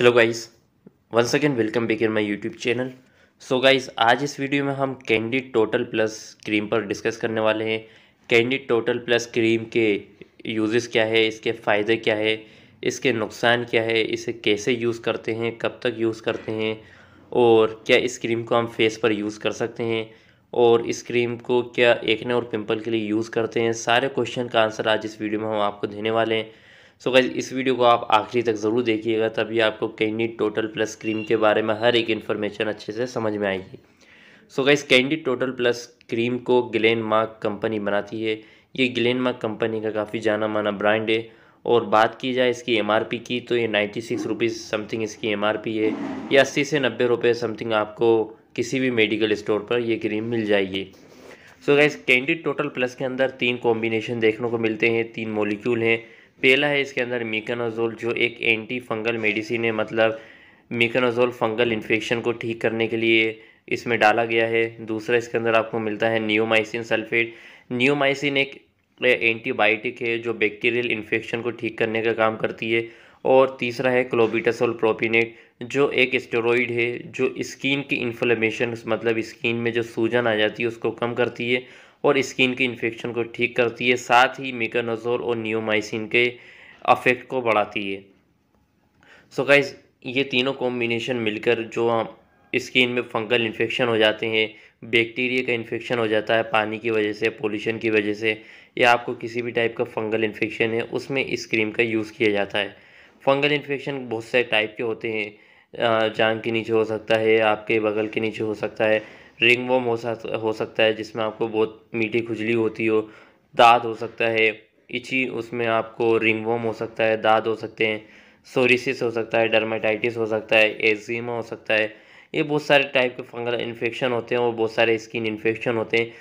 hello guys once again welcome back in my YouTube channel so guys आज इस video में हम candy total plus cream पर discuss करने वाले हैं कैंडी टोटल प्लस क्रीम के यूजेस क्या है इसके फ़ायदे क्या है इसके नुकसान क्या है इसे कैसे यूज़ करते हैं कब तक यूज़ करते हैं और क्या इस क्रीम को हम फेस पर यूज़ कर सकते हैं और इस क्रीम को क्या एकने और पिंपल के लिए यूज़ करते हैं सारे क्वेश्चन का आंसर आज इस वीडियो में हम आपको देने वाले हैं सो so इस वीडियो को आप आखिरी तक ज़रूर देखिएगा तभी आपको कैंडी टोटल प्लस क्रीम के बारे में हर एक इन्फॉर्मेशन अच्छे से समझ में आएगी so so candy total plus cream को ग्लैन मार्क कंपनी बनाती है ये ग्लैन मार्क कंपनी का काफ़ी जाना माना ब्रांड है और बात की जाए इसकी एम की तो ये नाइन्टी सिक्स रुपीज़ समथिंग इसकी एम है या अस्सी से नब्बे रुपये समथिंग आपको किसी भी मेडिकल स्टोर पर ये क्रीम मिल जाएगी so guys candy total plus के अंदर तीन कॉम्बिनेशन देखने को मिलते हैं तीन मोलिक्यूल हैं पहला है इसके अंदर मिकानोजोल जो एक एंटी फंगल मेडिसिन है मतलब मिकानोजोल फंगल इन्फेक्शन को ठीक करने के लिए इसमें डाला गया है दूसरा इसके अंदर आपको मिलता है न्यूमाइसिन सल्फेट न्यूमाइसिन एक एंटीबायोटिक है जो बैक्टीरियल इन्फेक्शन को ठीक करने का काम करती है और तीसरा है क्लोबिटासोल प्रोपिनेट जो एक स्टेरॉइड है जो स्किन की इन्फ्लेमेशन मतलब स्किन में जो सूजन आ जाती है उसको कम करती है और स्किन के इन्फेक्शन को ठीक करती है साथ ही मेकानोजोर और नियोमाइसिन के अफेक्ट को बढ़ाती है सो so गाइज ये तीनों कॉम्बिनेशन मिलकर जो स्किन में फंगल इन्फेक्शन हो जाते हैं बैक्टीरिया का इन्फेक्शन हो जाता है पानी की वजह से पोल्यूशन की वजह से या आपको किसी भी टाइप का फंगल इन्फेक्शन है उसमें इस क्रीम का यूज़ किया जाता है फंगल इन्फेक्शन बहुत से टाइप के होते हैं जान के नीचे हो सकता है आपके बगल के नीचे हो सकता है रिंग वॉम हो, सक हो सकता है जिसमें आपको बहुत मीठी खुजली होती हो दाद हो सकता है इची उसमें आपको रिंग वॉम हो सकता है दाद हो सकते हैं सोरिसिस हो सकता है डर्माटाइटिस हो सकता है एजीमा हो सकता है ये बहुत सारे टाइप के फंगल इन्फेक्शन होते हैं और बहुत सारे स्किन इन्फेक्शन होते हैं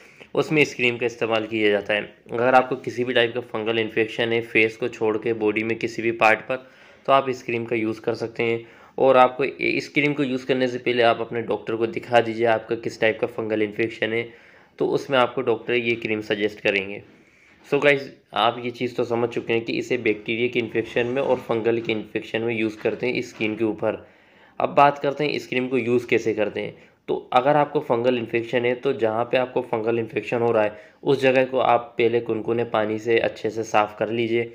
उसमें इस क्रीम का इस्तेमाल किया जाता है अगर आपको किसी भी टाइप का फंगल इन्फेक्शन है फेस को छोड़ के बॉडी में किसी भी पार्ट पर तो आप इस क्रीम का यूज़ कर सकते हैं और आपको इस क्रीम को यूज़ करने से पहले आप अपने डॉक्टर को दिखा दीजिए आपका किस टाइप का फंगल इन्फेक्शन है तो उसमें आपको डॉक्टर ये क्रीम सजेस्ट करेंगे सो so गाइज आप ये चीज़ तो समझ चुके हैं कि इसे बैक्टीरिया के इन्फेक्शन में और फंगल के इन्फेक्शन में यूज़ करते हैं स्किन के ऊपर अब बात करते हैं इस क्रीम को यूज़ कैसे करते हैं तो अगर आपको फंगल इन्फेक्शन है तो जहाँ पे आपको फंगल इन्फेक्शन हो रहा है उस जगह को आप पहले कुनकुने पानी से अच्छे से साफ़ कर लीजिए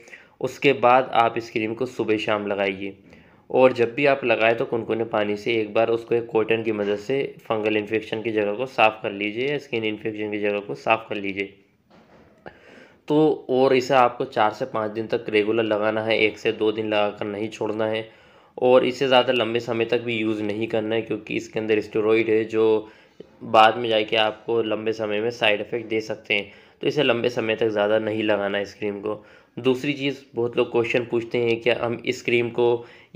उसके बाद आप इस क्रीम को सुबह शाम लगाइए और जब भी आप लगाए तो कुनकुने पानी से एक बार उसको एक कॉटन की मदद से फंगल इन्फेक्शन की जगह को साफ़ कर लीजिए या स्किन इन्फेक्शन की जगह को साफ़ कर लीजिए तो और इसे आपको चार से पाँच दिन तक रेगुलर लगाना है एक से दो दिन लगाकर नहीं छोड़ना है और इसे ज़्यादा लंबे समय तक भी यूज़ नहीं करना है क्योंकि इसके अंदर स्टेरॉइड है जो बाद में जाके आपको लंबे समय में साइड इफ़ेक्ट दे सकते हैं तो इसे लंबे समय तक ज़्यादा नहीं लगाना है इस क्रीम को दूसरी चीज़ बहुत लोग क्वेश्चन पूछते हैं क्या हम इस क्रीम को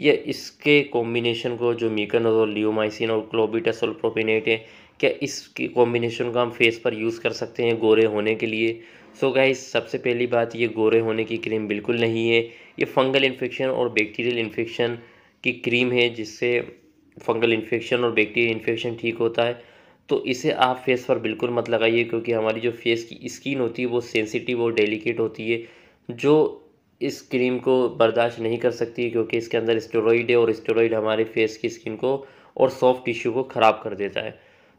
या इसके कॉम्बिनेशन को जो मीकन और लियोमाइसिन और क्लोबिटा और है क्या इसकी कॉम्बिनेशन को हम फेस पर यूज़ कर सकते हैं गोरे होने के लिए सो so गाइस सबसे पहली बात ये गोरे होने की क्रीम बिल्कुल नहीं है ये फंगल इन्फेक्शन और बैक्टीरियल इन्फेक्शन की क्रीम है जिससे फंगल इन्फेक्शन और बैक्टीरियल इन्फेक्शन ठीक होता है तो इसे आप फेस पर बिल्कुल मत लगाइए क्योंकि हमारी जो फेस की स्किन होती है वो सेंसिटिव और डेलिकेट होती है जो इस क्रीम को बर्दाश्त नहीं कर सकती क्योंकि इसके अंदर स्टेरॉइड है और स्टेरॉइड हमारे फेस की स्किन को और सॉफ्ट टिश्यू को ख़राब कर देता है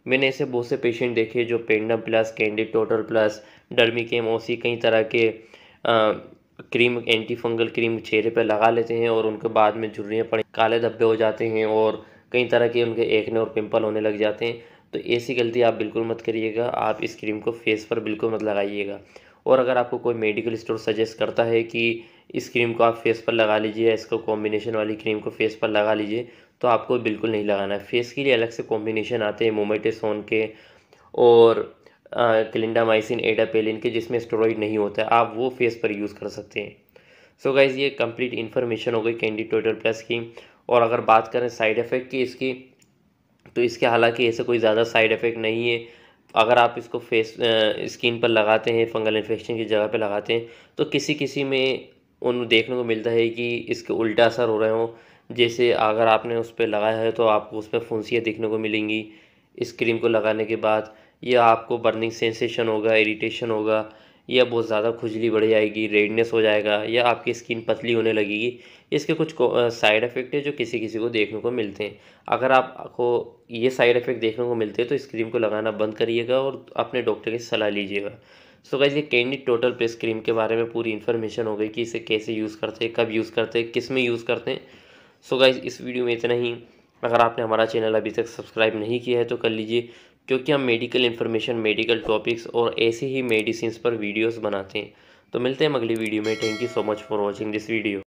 मैंने ऐसे बहुत से पेशेंट देखे जो Panderm plus candy total plus डर्मी केम ओसी कई तरह के आ, क्रीम एंटी फंगल क्रीम चेहरे पर लगा लेते हैं और उनके बाद में झुर्रियाँ पड़े काले धब्बे हो जाते हैं और कई तरह के उनके एकने और पिंपल होने लग जाते हैं तो ऐसी गलती आप बिल्कुल मत करिएगा आप इस क्रीम को फेस पर बिल्कुल मत लगाइएगा और अगर आपको कोई मेडिकल स्टोर सजेस्ट करता है कि इस क्रीम को आप फेस पर लगा लीजिए या इसको कॉम्बिनेशन वाली क्रीम को फेस पर लगा लीजिए तो आपको बिल्कुल नहीं लगाना है फेस के लिए अलग से कॉम्बिनेशन आते हैं मोमेटेसोन के और क्लिंडामाइसिन एडापेलिन के जिसमें स्टोरॉइड नहीं होता है आप वो फेस पर यूज़ कर सकते हैं सो so गाइज़ ये कंप्लीट इन्फॉर्मेशन हो गई कैंडी टोटल प्लस की और अगर बात करें साइड इफ़ेक्ट की इसकी तो इसके हालांकि ऐसे कोई ज़्यादा साइड इफ़ेक्ट नहीं है अगर आप इसको फेस स्किन पर लगाते हैं फंगल इन्फेक्शन की जगह पर लगाते हैं तो किसी किसी में उन देखने को मिलता है कि इसके उल्टा असर हो रहे हों जैसे अगर आपने उस पर लगाया है तो आपको उस पर फुंसियाँ देखने को मिलेंगी इस क्रीम को लगाने के बाद या आपको बर्निंग सेंसेशन होगा इरीटेशन होगा या बहुत ज़्यादा खुजली बढ़ जाएगी रेडनेस हो जाएगा या आपकी स्किन पतली होने लगेगी इसके कुछ साइड इफ़ेक्ट है जो किसी किसी को देखने को मिलते हैं अगर आपको ये साइड इफ़ेक्ट देखने को मिलते हैं तो इस क्रीम को लगाना बंद करिएगा और अपने डॉक्टर की सलाह लीजिएगा सो गाइज ये कैंडी टोटल प्रेस क्रीम के बारे में पूरी इन्फॉर्मेशन हो गई कि इसे कैसे यूज़ करते हैं कब यूज़ करते हैं किस में यूज़ करते हैं सो गाइज इस वीडियो में इतना ही अगर आपने हमारा चैनल अभी तक सब्सक्राइब नहीं किया है तो कर लीजिए क्योंकि हम मेडिकल इन्फॉर्मेशन मेडिकल टॉपिक्स और ऐसे ही मेडिसिन पर वीडियोज़ बनाते हैं तो मिलते हैं अगली वीडियो में thank you so much for watching this video